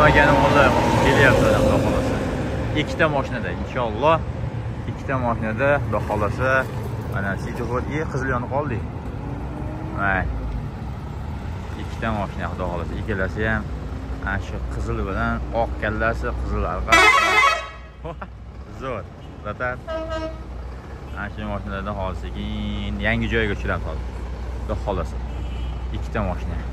Yamagani o'zi kelyapti xudo xohlasa ikkita mashinada inshaalloh ikkita mashinada xudo xohlasa mana svetofor e qizil yonib qoldik ikkita mashina xudo xohlasa ikkalasi ham ana shu qizil bilan oq kallasi qizil arqa zo'r Zaten. ana shu mashinalardan hozir sekin yangi joyga uchramiz hozir xudo xohlasa ikkita mashina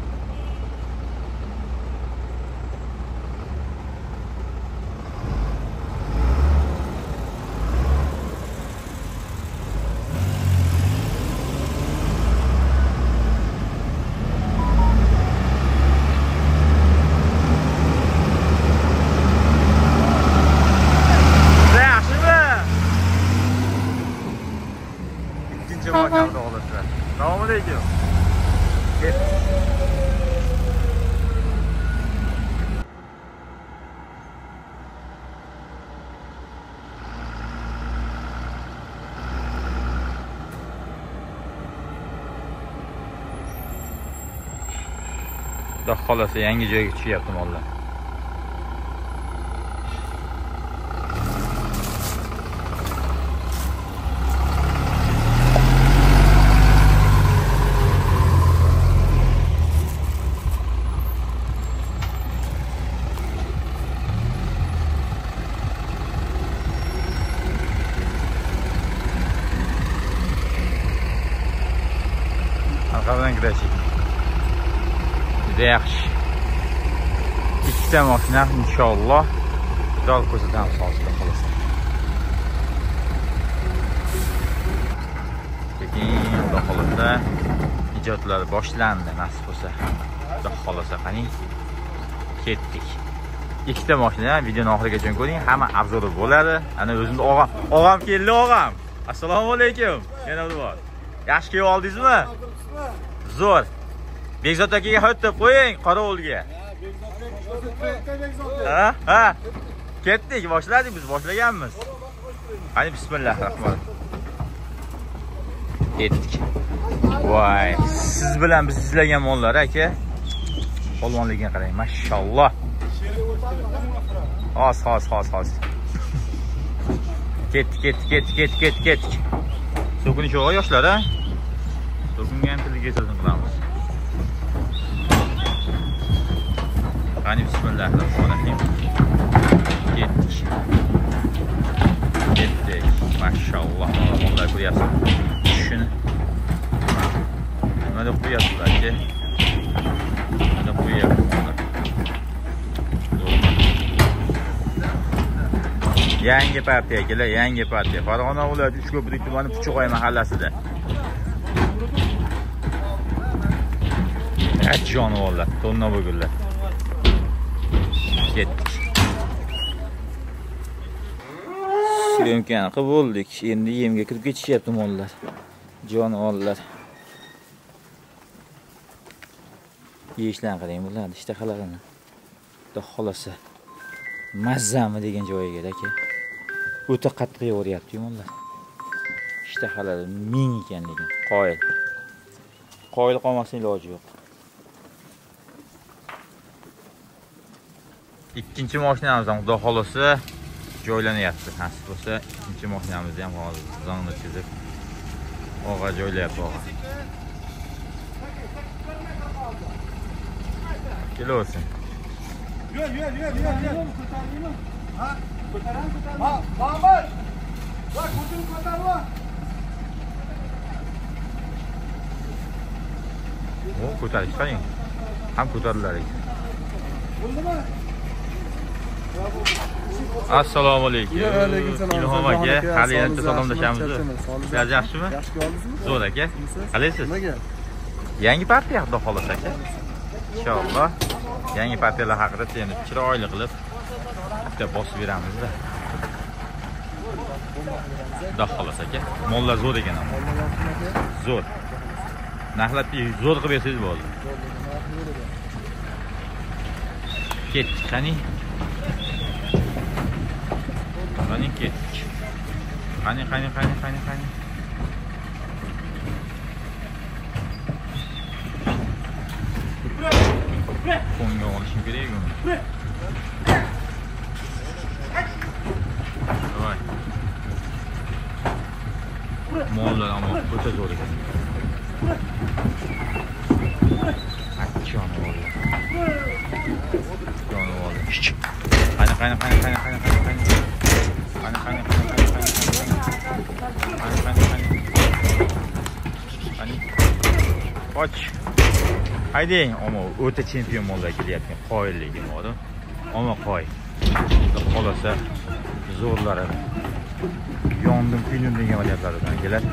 xolasi yangi joyga tushyapti mollar jamoatini inshaalloh xudo ko'zatamiz hozirda xolos lekin xudo xohlasa ijodlar boshlandi nasib bo'lsa xudo xohlasa qani ketdik ikkita moshina videoni oxirigacha ko'ring hamma обзори bo'ladi ana o'zimni og'am og'am keldi og'am assalomu alaykum yana bor yaxshi kelib oldingizmi zo'r bekzod akaga ho'ttib qo'ying qorovulga ha ha ketdik boshladik biz boshlaganmiz qani bismillah rahmon yetdik voy siz bilan biz izlagan mollar aka polvonligiga qarang mashalloh hozir hozir hozir hozir ketdik ketdik ketdik ketdik ketdik ketdik so'kinish yo'q yoshlar ha? so'kinga ham tilga sezim qilamiz qani bismillahirrohmanirrohim ketdik ketdik mashalloh bunlar ko'ryapsan shuni nima deb qo'yyaptilar aka nima deb qo'yyapti yangi partiya akalar yangi partiya farg'ona viloyati uchko'prik tumani puchug'oy mahallasida jonivorlar to'nna bo'lgunlar ketdik syomkani qilib bo'ldik endi yemga kirib ketishyapti mollar jonivorlar yeyishlarni qarang bularni ishtahalarini xudo xohlasa mazzami degan joyiga aka o'ta qattiq yeyveryaptiyu mollar ishtahalari ming ekan lekin qoyil qoyil qolmasin iloji yo'q ikkinchi mashinamiz ham xudo xohlasa joylanyapti nasib bo'lsa ikkinchi mashinamizni ham hozir zonni chizib og'a joylayapti og'a kelaversin yur yur yur yur yur ko'taraymi ha ko'tarami ko'tarami mahmud va ko'tini ko'tarma o ko'tarishqaning ham ko'tarilar bo'ldimi assalomu alaykum ilhom aka hali yanada salomlashamiz sizlar yaxshimi zo'r aka qalaysiz yangi partiya xudo xohlasa aka inshaalloh yangi partiyalar haqida endi chiroyli qilib bitta bosib beramizda xudo xohlasa aka mollar zo'r ekan zo'r narxlar zo'r qilib bersangiz bo'ldi ketdik qani qani ketdik qani qani qani хани, хани. Помню, он kerak uni давай mollar ammo o'ta zo'r ekan jonivorlar jonivorlar qani qani qani qani qani Kaynak kaynak och haydang omo o'ta chempion mollar kelayotgan qoyilligi moda omo qoy xudo xohlasa zo'rlari yondim kuydim degan valyatlardan keladi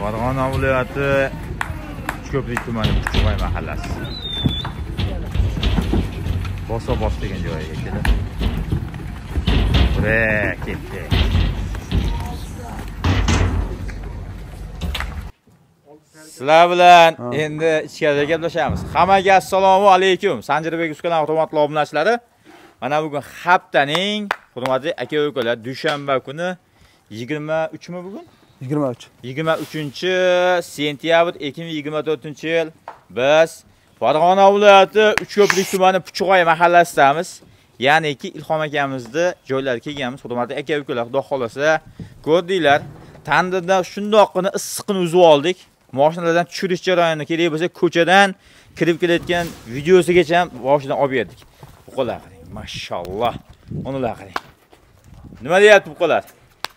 farg'ona viloyati uchko'prik tumani uchvoy mahallasi bosobos degan joyiga Bre, gitti. Sizlar bilan endi ichkarida gaplashamiz. Hammaga assalomu alaykum. Sanjirbek Uskan avtomat obunachilari. Mana bugun haftaning hurmatli aka-ukalar, dushanba kuni 23mi bugun? 23. 23-sentyabr 2024-yil biz Farg'ona viloyati Uchko'prik tumani Puchug'oy mahallasidamiz. ya'niki ilhom akamizni joylariga kelganmiz hurmatli aka ukalar xudo xohlasa ko'rdinglar tandirda shundoqqina issiqini uzib oldik moshinalardan tushirish jarayonini kerak bo'lsa ko'chadan kirib kelayotgan videosigacha ham boshidan olib berdik buqalar qarang mashalloh unalar qarang nima deyapti buqalar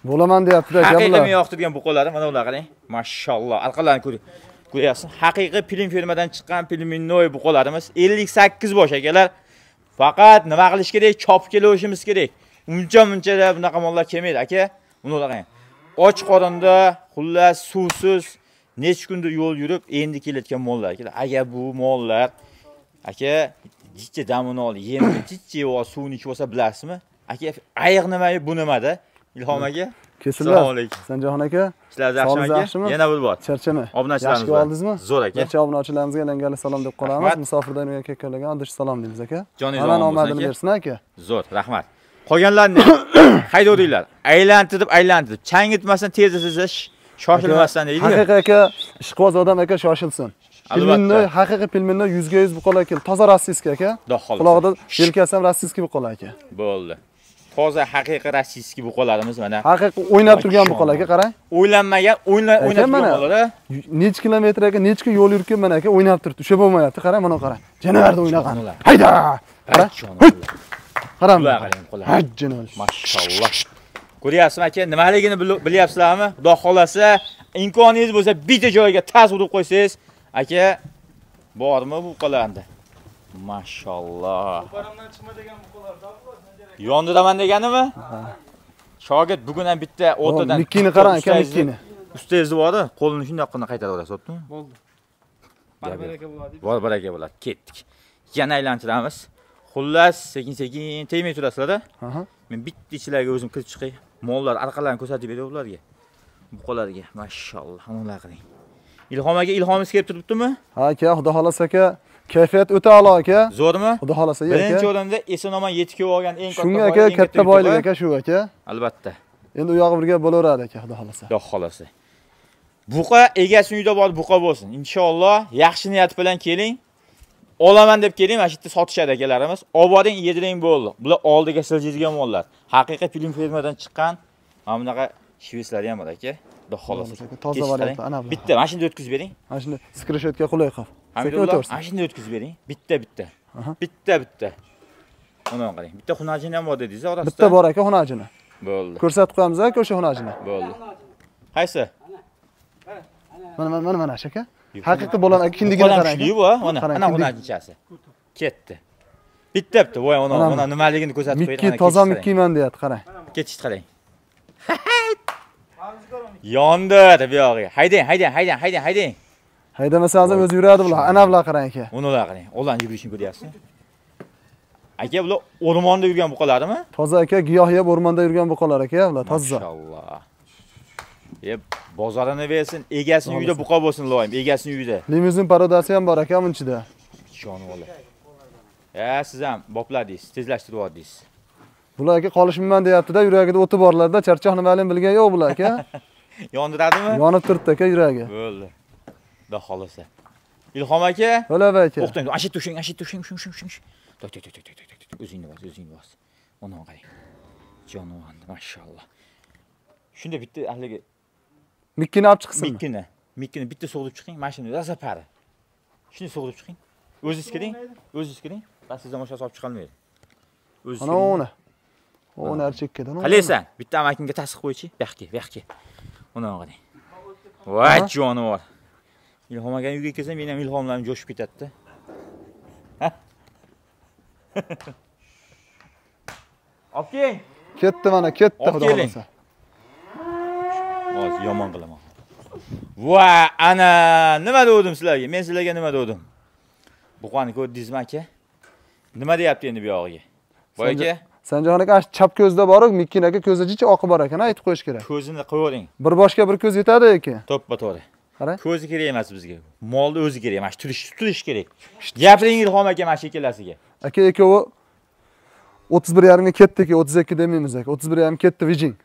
bo'laman deyaptida haqiqiy men yoqtirgan qolar, mana ular qarang mashalloh orqalarini ko'ring ko'ryapsiz haqiqiy film fermadan chiqqan bu buqalarimiz 58 bosh akalar Faqat nima qilish kerak? chopib kelavishimiz kerak. Uncha muncha bunaqa mollar kelmaydi, aka. Buni qarang. Och qorinda, xullas suvsiz necha kunda yo'l yurib endi kelayotgan mollar, aka. Agar bu mollar aka jichcha damini oldi, yemni jichcha yeb, suvni ichib olsa bilasizmi? Aka, ayiq nima, bu nimada? Ilhom aka. kesimlar assalomu alaykum sanjonxon aka ishlaringiz yaxshimi aka yana bir bor charchama obunachilarimiz bor oldingizmi zo'r aka barcha obunachilarimizga langali salom deb qolamiz musofirdan uyak akkalarga andish salom deymiz aka joningiz omon omadini bersin aka zo'r rahmat qolganlarni haydavringlar aylantirib aylantirib changitmasdan tez izish shoshilmasdan deydimi haqiqiy aka ishqiboz odam aka shoshilsin Albatta, haqiqiy filmlarda 100 ga 100 buqol aka, toza rossiyskiy aka. Qulog'ida yelkasi ham rossiyskiy buqol aka. Bo'ldi. toza haqiqiy rossiyskiy buqalarimiz mana haqiqiy o'ynab turgan aka qarang o'ylanmagan o'ynab turgan buqalar necha kilometr aka nechta yo'l yurgan mana aka o'ynab turibdi o'sha bo'lmayapti qarang mana qarang janavarda o'ynagan hayda qara qarang qarang janavar mashalloh ko'ryapsizmi aka nimaligini bilyapsizlarmi xudo xohlasa imkoningiz bo'lsa bitta joyiga tas urib qo'ysangiz aka bormi buqalarni mashalloh o'paramdan chiqma degan buqalar Yondidaman deganimi? Shogird bugun ham bitta o'rtadan mikkini qarang, aka mikkini. Ustangizni bor qo'lini shundoqqina qaytarib olasiz, bo'ptimi? Bo'ldi. Baraka bo'ladi. Bor, baraka bo'ladi. Ketdik. Yana aylantiramiz. Xullas, sekin-sekin tegmay turasizlar-da. Men bitta ichlarga o'zim kirib chiqay. Mollar orqalarini ko'rsatib berib ularga. Buqalarga, mashallah, hammalar qiling. Ilhom aka, ilhomingiz kelib turibdimi? Ha, aka, xudo xolasa aka. Kayfiyat o'ta a'lo aka. Zo'rmi? Xudo xolasa, aka. Birinchi o'rinda esa omon 7 kg olgan eng katta Shunga aka katta boylik aka shu aka. Albatta. Endi u yog'i birga bo'laveradi aka, xudo xolasa. Xudo xolasa. Buqa egasini uyda bor, buqa bo'lsin. Inshaalloh yaxshi niyat bilan keling. olaman deb keling mana shu yerda sotishadi akalarimiz olib boring bo'ldi bular oldiga siljizgan mollar haqiqiy film fermadan chiqqan mana bunaqa shvetslarni ham bor aka xudo xolasa. toza variant ana bitta mashinada o'tkazib bering mana shunda skrinshotga qulay qilib sekin o'taversin ana shunday o'tkazib bering bitta bitta bitta bitta undan qarang bitta xunajini ham bor dedingiz orasida bitta bor aka xunajini bo'ldi ko'rsatib qo'yamiz aka o'sha xunajini bo'ldi qaysi mana mana mana mana shu aka haqiqiy bolani kindigini qarang kuchli bu mana ana xunajinchasi ketdi bitta bitta voy ana ana nimaligini ko'rsatib qo'ydi mikki tozamik kiyman deyapti qarang ketishni qarang yondi bu yog'iga haydang haydang haydang haydang haydang Haydamasangiz ham o'zi yuradi bular. Ana bular qarang aka. Uni ular qarang. Ularni yurishini ko'ryapsiz. Aka bular o'rmonda yurgan buqalarmi? Toza aka, giyoh yeb o'rmonda yurgan buqalar aka, bular toza. Mashallah. Yeb bozorini bersin egasini uyida buqa bo'lsin loyim, egasini uyida. Limuzin parodasi ham bor aka, uning ichida. Jonivorlar. ha siz ham bopladingiz, tezlashtirib yubordingiz. Bular aka qolishmayman deyapti-da, yuragida o'ti borlarda, charchoq nimaligini bilgan yo'q bular aka. Yondiradimi? Yonib turibdi aka yuragi. Bo'ldi. xudo xohlasa ilhom aka to'lava aka to'xtang ana shu yerda ushlang ana shu yerda ushlang ushlang ushlang ushlang o'zingni bos o'zingni bos Mana qarang jonivonni mashalloh shunda bitta haligi mikkini olib chiqsin mikkini mikkini bitta sug'dib chiqing mana shuni rosa shuni sug'dib chiqing o'zingiz kiring o'zingiz kiring sizdan zamoshasi olib chiqa olmaydi o'zingiz uni. o'nar chekkadan qalaysan bitta amakingga tasdiq qo'ychi bu yoqqa bu yoqqa Mana qarang voy jonivor ilhom akani uyiga kelsa men ham ilhomlarim jo'shib ketadi. olib keling ketdi mana ketdi xudo xohlasa hozir yomon qilaman va ana nima dedim sizlarga men sizlarga nima devdim buqani ko'rdingizmi aka nima deyapti endi bu yog'iga boy aka sanjon aka chap ko'zda boru mikkin aka ko'zi jicha oqi bor ekan aytib qo'yish kerak ko'zini qo'yavering bir boshga bir ko'z yetadi aka to'ppa to'g'ri qara ko'zi kerak emas bizga molni o'zi kerak mana shu turish tutilish kerak gapiring ilhom aka mana shu ikkalasiga aka ikkovi o'ttiz bir yarimga ketdi aka o'ttiz ikki demaymiz aka o'ttiz bir yarim ketdi vijing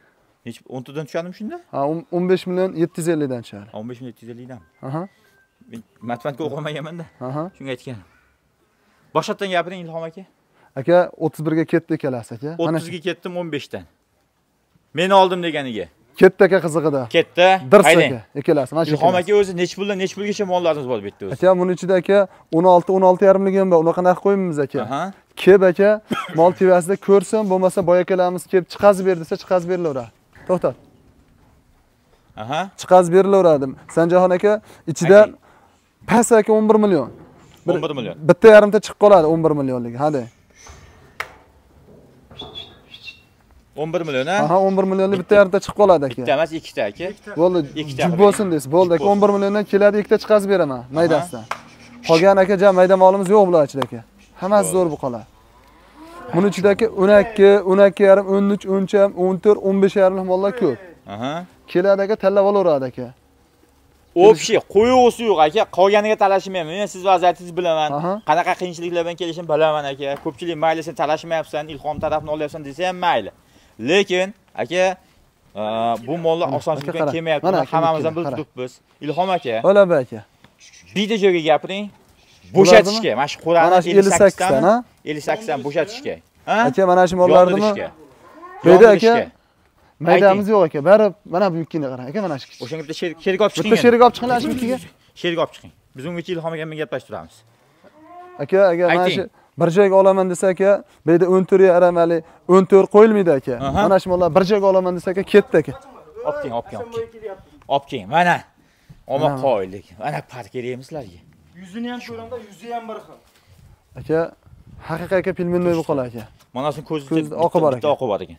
nechi to'rtdan tushadimi shunda ha o'n besh million yetti yuz ellikdan tushadi o'n besh million yetti yuz ellikdan aha men matematika o'qimaganmanda aha shunga aytganim boshqatdan gapiring ilhom aka aka o'ttiz birga ketdi ikkalasi aka o'ttizga ketdim o'n beshdan meni oldim deganiga katta aka qizig'ida katta dirs aka ikkalasi mana shu ilhom aka o'zi necha puldan necha pulgacha mol bor bu yerda o'zi aka buni ichida aka 16 olti o'n olti yarimligim bor unaqa narx qo'ymaymiz aka kelib aka mol tevasida ko'rsin bo'lmasa boy akalarimiz kelib chiqazib ber desa chiqazib berilaveradi to'xtat aha chiqazib berilaveradi sanjaxon aka ichida past aka 11 million 11 million bitta yarimta chiqib qoladi 11 millionlik Hadi. 11 million a? Ha, 11 millionni bitta yarimta chiqib qoladi aka. Bitta emas, ikkita aka. Bo'ldi, jib bo'lsin deysiz. Bo'ldi aka, 11 milliondan keladi, ikkita chiqazib beraman maydasidan. Qolgan aka jam mayda molimiz yo'q bular ichida aka. Hammasi zo'r bu qoladi. Buning ichidagi 12, 12.5, yarim, 13, 13 ham, 14, 15 yarim mollar ko'p. Aha. Keladi aka, tanlab olaveradi aka. Общий qo'yuvsi yo'q aka, qolganiga talashmayman. Men siz vaziyatingizni bilaman. Qanaqa qiyinchiliklar bilan kelishini bilaman aka. Ko'pchilik mayli sen talashmayapsan, ilhom tarafini olyapsan desa ham mayli. Lekin aka e, bu mollar osonchilikka kelmayapti. Hammamiz ham bilib turibmiz. Ilhom aka. G'alaba aka. Bitta joyga gapiring. Bo'shatishga, mana shu qurani 58 dan, ha? 58 dan bo'shatishga. Aka, mana shu mollarnimi? Beda aka. Maydamiz yo'q aka. Bari mana bu yukkini qarang. Aka, mana shu. O'shanga bitta sherik olib chiqing. Bitta sherik olib chiqinglar shu yukkiga. Sherik olib chiqing. Biz ungacha Ilhom aka bilan gaplashib turamiz. Aka, aka, mana shu bir joyga olaman desa aka bu yerda o'n to'rt yarim hali o'n to'rt qo'yilmaydi aka mana shu mollarni bir joyga olaman desa aka ketdi aka olib keling olib keling olib keling olib keling mana olmoq qoyilik mana kerakmi sizlarga yuzini ham ko'ramda yuzi ham bir xil aka haqiqiy aka bo'lib qoladi aka mana shuni ko'zida oqi bor ekan oqi bor ekan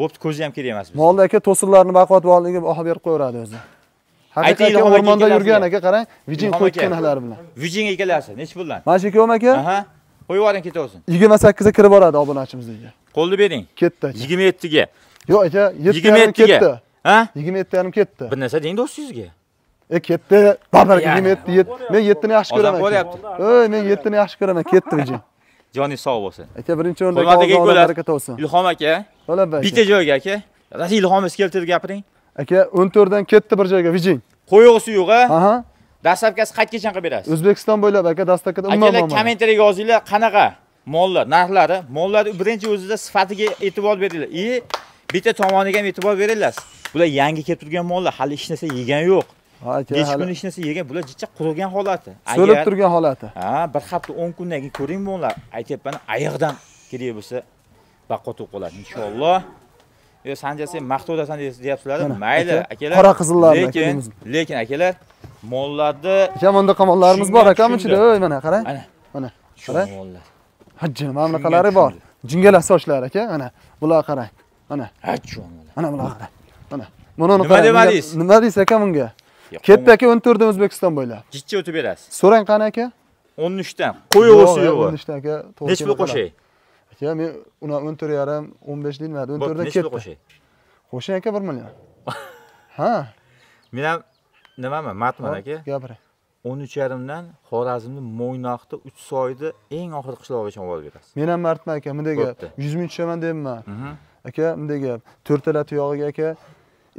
bo'pti ko'zi ham kerak emas molni aka to'sinlarni baquvvat borligi baho berib qo'yaveradi o'zi haqiqiy o'rmonda yurgan aka qarang vijin qo'yib bilan vijin egalasi nechi pullar mana shu ikkovmi aka qo'yib yuboring ketaversin 28 ga kirib boradi obunachimiznikiga qo'lni bering ketdi 27 yigirma yettiga yo'q aka yigirma ketdi. ha yigirma yetti ketdi bir narsa deng do'stingizga e ketdi baribir yigirma yetti men ni yaxshi ko'raman bo'lyapti ey men ni yaxshi ko'raman ketdi уже joningiz sog' bo'lsin aka birinchi o'rinda harakat olsin ilhom aka bitta joyga aka rosa ilhomingiz keltirib gapiring aka 14 dan ketdi bir joyga vijing qo'yg'isi yo'q a dastavkasi qaytgacha qilib berasiz o'zbekiston bo'ylab aka dastavkada umuman akalar kommentariyga yozinglar qanaqa mollar narxlari mollarni birinchi o'zida sifatiga e'tibor beringlar и bitta tomoniga ham e'tibor beringlar bular yangi kelib turgan mollar hali hech narsa yegan yo'q nechi kun hech narsa yegan bular jicha qurigan holati so'lib turgan holati ha bir hafta o'n kundan keyin ko'ring bular aytyapman ayiqdan kerak bo'lsa baqqa to'q qoladi inshaalloh yo sanjasi sen maqtovdasan deyapsizlar mayli akalar qora qizillar lekin lekin akalar mollarni yamonda qamollarimiz bor akam ichida mana qarang mana mana mollar hajji mana bunaqalari bor jingala sochlar aka mana bular qarang mana mana bular qarang mana buni nima demadingiz nima deysiz aka bunga ketdi aka o'n to'rtdan o'zbekiston bo'ylab jichcha o'tib berasiz so'rang qani aka o'n uchdan qo'y o'g'risi yo'q o'n uchdan aka nechi pul qo'shay keyin men uni o'n to'rt yarim o'n besh deyilmadi o'n to'rtda ketdi qo'shay qo'shay aka bir million ha men ham nimaman matman aka gapiring o'n uch yarimdan xorazmni mo'ynoqda uch soyni eng oxirgi qishlog'igacha olib berasiz men ham martman aka bunday gap yuz ming tushaman deyapman mhm. aka bunday gap to'rtalati tuyog'iga aka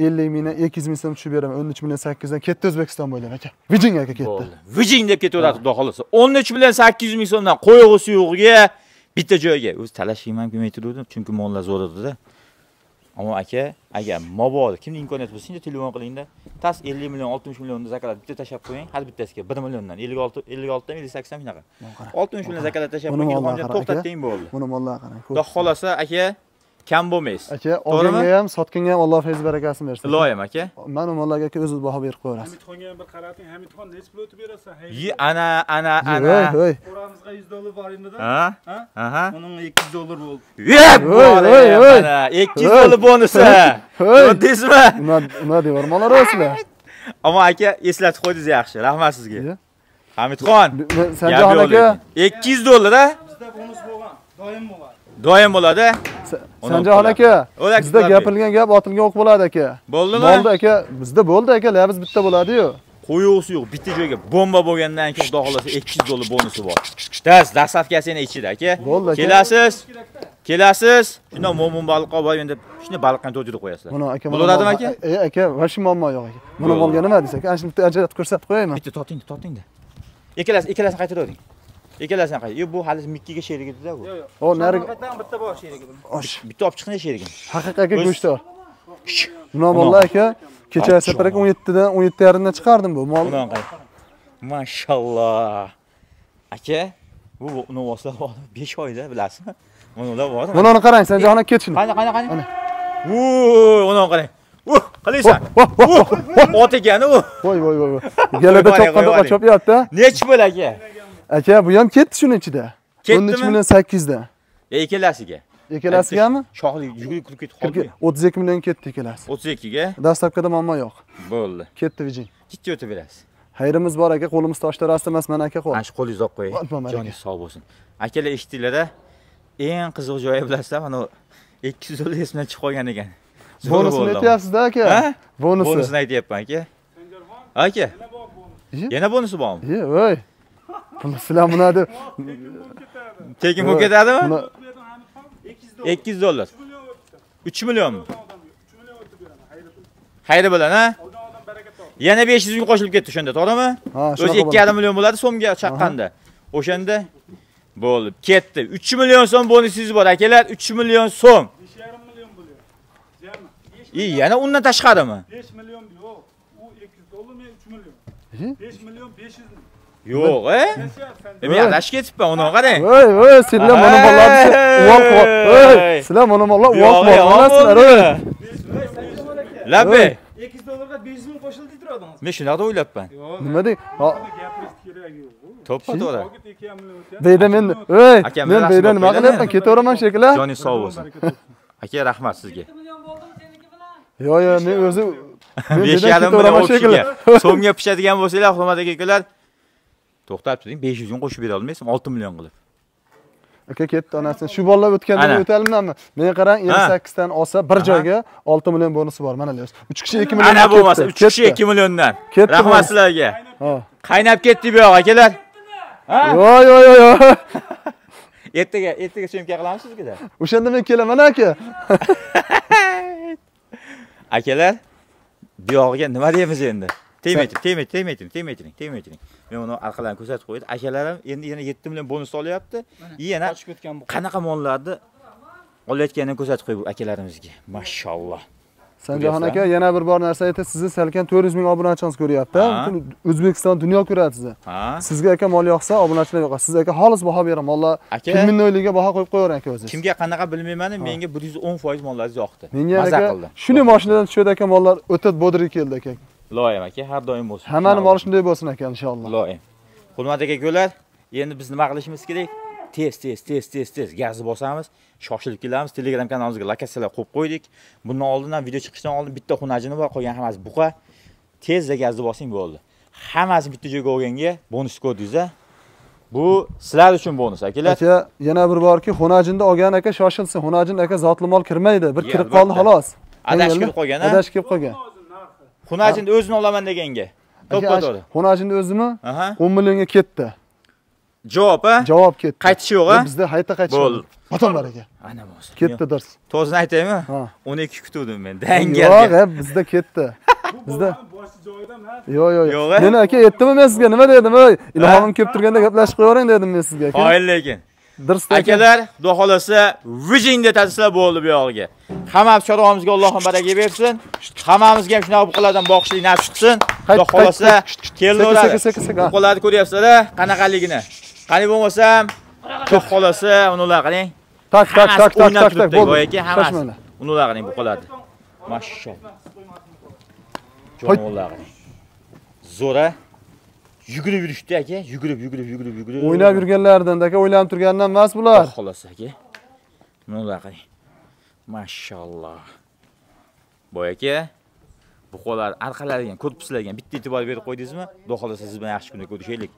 ellik mingdan ikki yuz ming so'm tushib beraman o'n uch million sakkizdan ketdi o'zbekiston bo'ylab aka vijing aka ketdi vijing deb ketaveradi xudo xohlasa o'n uch million sakkiz yuz ming so'mdan qo'yg'i suyug'iga bitta joyga o'zi talashishim ham kelmayotgandim chunki mollar zo'r edida ammo aka agar mabodo kimni imkoniyati bo'lsa shuncha telefon qilingda tas ellik million oltmish millionni zakalat bitta tashlab qo'ying har bittasiga bir milliondan ellik olti ellik oltidan ellik sakkizdan shunaqa oltmish million zakalat tashlab qo'ying to'xtat deng bo'ldi buni mollarga qarang xudo xohlasa aka kam bo'lmaysiz aka olganga ham sotganga ham alloh fayz barakasini bersin iloyim aka mana umollak aka o'zingiz baho berib qo'yaverasiz hamidxonga ham bir qarating hamidxon nechi pul o'tib berasan ye ana ana ana voy o'ramizga yuz dollar bor endida ha aha uning ikki yuz dollar bo'ldi voy voy ikki yuz dollar bonusi deysizmi nima devormanlar sizlar ammo aka eslatib qo'ydingiz yaxshi rahmat sizga hamidxon sanjon aka ikki yuz dollar a bizda bonus bo'lgan doim bo'ladi doim bo'ladi sanjarxon aka bizda gapilgan gap otilgan o'q bo'ladi aka bo'ldimi bo'ldi aka bizda bo'ldi aka biz bitta bo'ladi-yu. qo'yuvsi yo'q bitta joyga bomba bo'lgandan keyin xudo xolasa 200 dollar bonusi bor tas dastavkasini ichida aka bo'ldi kelasiz kelasiz Shunda mo'min baliqqa qolib endi shunday baliqni to'ldirib qo'yasizlar buni aka bo'ladimi aka e, e aka va muammo yo'q aka buni bo'lga nima desak, ancha ana shuni bitta ajratib ko'rsatib qo'yaymi bitta totingni, totingda ikkalasi ikkalasi qaytaravering. ikkalasini qay yo'q bu hali mikkiga sherigida bu yo'q yo'q narigi bitta bor osh bitta olib chiqin sherigim haqiqiy aka go'shti Munomolla aka kecha saparak 17 dan 17 yarimdan chiqardim bu mol bunaqa mashalloh aka bu novoslar bor 5 oyda bilasizmi bunalar bor bunani qarang sen jahon aka ketishini qani qani qani voy bunani qarang qilaysan oh, oh, oh, ot ekani u voy voy voy galada chopqanda qochib yotdi nechi bo'l aka aka bu ham ketdi shuni ichida ketdimi o'n uch million sakkizda e, ikkalasiga ikkalasiga shohli yugurib kirib ketdi xolmi? 32 million ketdi ikkalasi 32 ga? dastlabkida muammo yo'q bo'ldi ketdi vijing o'tib berasiz. xayrimiz bor aka qo'limiz toshda rost emas mana aka qo'l Mana shu qo'lingizni olib qo'ying. joningiz sog' bo'lsin akalar eshitdinglar da eng qiziq joyi bilasizlar mana ikki yuz dollar esimdan chiqib qolgan ekan bonusini aytyapsiz-da aka Ha? bonusini aytyapman aka aka yana bonusi bormi voy Sizlar buna deb tekin bo'lib ketadimi? 200 dollar. 3 millionmi? 3 million o'tib Xayr ha? Yana 500 ga qo'shilib ketdi o'shanda, to'g'rimi? Ha, 2.5 million bo'ladi so'mga chaqqanda. O'shanda bo'lib ketdi. 3 million so'm bonusingiz bor, akalar, 3 million so'm. 5.5 million bo'ladi. Yo'qmi? yana undan tashqarimi? 5 million yo'q. U 200 dollar, men 3 million. 5 million 500 yo'q e nima adashib ketibman anaqa qarang voy voy sizlar mana bolalar. voy sizlar monomonlar uvoq uvoq manasizlar labbe ikki yuz dollarga 500 ming qo'shildi deytiradingiz men shunaqa deb o'ylabman nima deng to'ppa to'g'ri Deyda men ey men bu nima qilyapman ketaveraman shekilla. joning sog' bo'lsin aka rahmat sizga yo'q yo'q men o'zi besh yarim million so'mga pishadigan bo'lsanglar hurmatli akalar to'xtab turing besh yuz ming qo'shib bera olmaysizmi olti million qilib aka ketdi onasini shu bolalar o'tganda o'talmanmi men qarang ellik sakkizdan olsa bir joyga olti million bonusi bor mana uch kishi ikki million ana bo'lmasa uch kishi ikki milliondan ketdi rahmat sizlarga qaynab ketdi bu yoq akalar yo'q yo'q yo'q ertaga ertaga syomka qilamiz sizga o'shanda men kelaman aka akalar bu nima deymiz endi tegmaytiring tegmaytiring tegmaytiring tegmaytiring tegmaytiring men uni orqalarini ko'rsatib qo'ydim akalarim endi yana yetti million bonus olyapti yana qanaqa mollarni olayotganini ko'rsatib qo'y akalarimizga mashalloh sanjaxon aka yana bir bor narsa aytay sizni salkam to'rt yuz ming obunachingiz ko'ryapti butun o'zbekiston dunyo ko'radi sizni sizga aka mol yoqsa obunachilar yoqadi siz aka xolis baho bering mollar aka minnoyliga baho qo'yib qo'yavering aka o'zingiz kimga qanaqa bilmayman menga bir yuz o'n foiz mollaringiz yoqdi menga qildi shuni mashinadan tushadi aka mollar o'ta bodriy keldi aka loyim aka har doim bo'lsin Hammaning nima shunday bo'lsin aka inshaalloh loyim hurmat aka ko'lar, endi biz nima qilishimiz kerak tez tez tez tez tez gazni bosamiz shoshilib kelamiz telegram kanalimizga lokatsiyalar qo'yib qo'ydik bundan oldin ham video chiqishdan oldin bitta xunajini bor qolgan hammasi buqa tezda gazni bosing bo'ldi Hammasi bitta joyga olganga bonus kodingiz a bu sizlar uchun bonus akalar aka yana bir borki xunajinni olgan aka shoshilsin xunajin aka zotli mol kirmaydi bir kirib qoldi xolos adashib qolgan-a? adashib qolgan xunajini o'zini olaman deganga to'ppa to'g'ri xunajini o'zimi 10 millionga ketdi javob a javob ketdi qaytishi yo'q a bizda qayta qaytish bo'ldi Otam aka. Ana bo'lsin. Ketdi dars. To'g'risini aytaymi? 12 kutuvdim men. Dangal. Yo'q, bizda ketdi. Bizda boshi joyidami? Yo'q, yo'q. Yo'q. Men aka aytdimi men sizga nima dedim? Voy, Ilhomim kelib turganda gaplashib qo'yavering dedim men sizga aka. Hoy, lekin. akalar xudo xohlasa vijingda tashlab bo'ldi bu yog'iga hammamiz chorvamizga allohim baraka bersin hammamizga ham shunaqa buqalardan boqishlik nasib qilsin xudo xohlasa kelaveradi buqalarni ko'ryapsizlar qanaqaligini qani bo'lmasam xudo xohlasa unalar qarang tak tak tak tak tak tak bo'ldi boyagi hammasi onu qarang buqalarni mashalloh jonivor zo'ra yugurib yurishdi aka yugurib yugurib yugurib yugurib o'ynab yurganlaridan aka o'ylanib turganidan emas bular ah, xolos aka bunaqa qarang mashalloh boy aka buqalar arqalarigan korpuslargan bitta e'tibor berib qo'ydingizmi xudo xohlasa siz bilan yaxshi kunda ko'rishaylik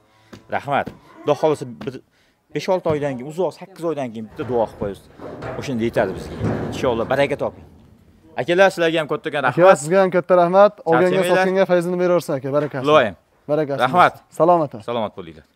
rahmat xudo xohlasa bir besh olti oydan keyin uzoq sakkiz oydan keyin bitta duo qilib qo'yamiz o'shanda yetadi bizga inshaalloh baraka toping akalar sizlarga ham kattakon rahmat aka sizga ham katta rahmat olganga sotganga fayzini beraversin aka barakasi loyim برای گشت رحمت سلامت سلامت بولیده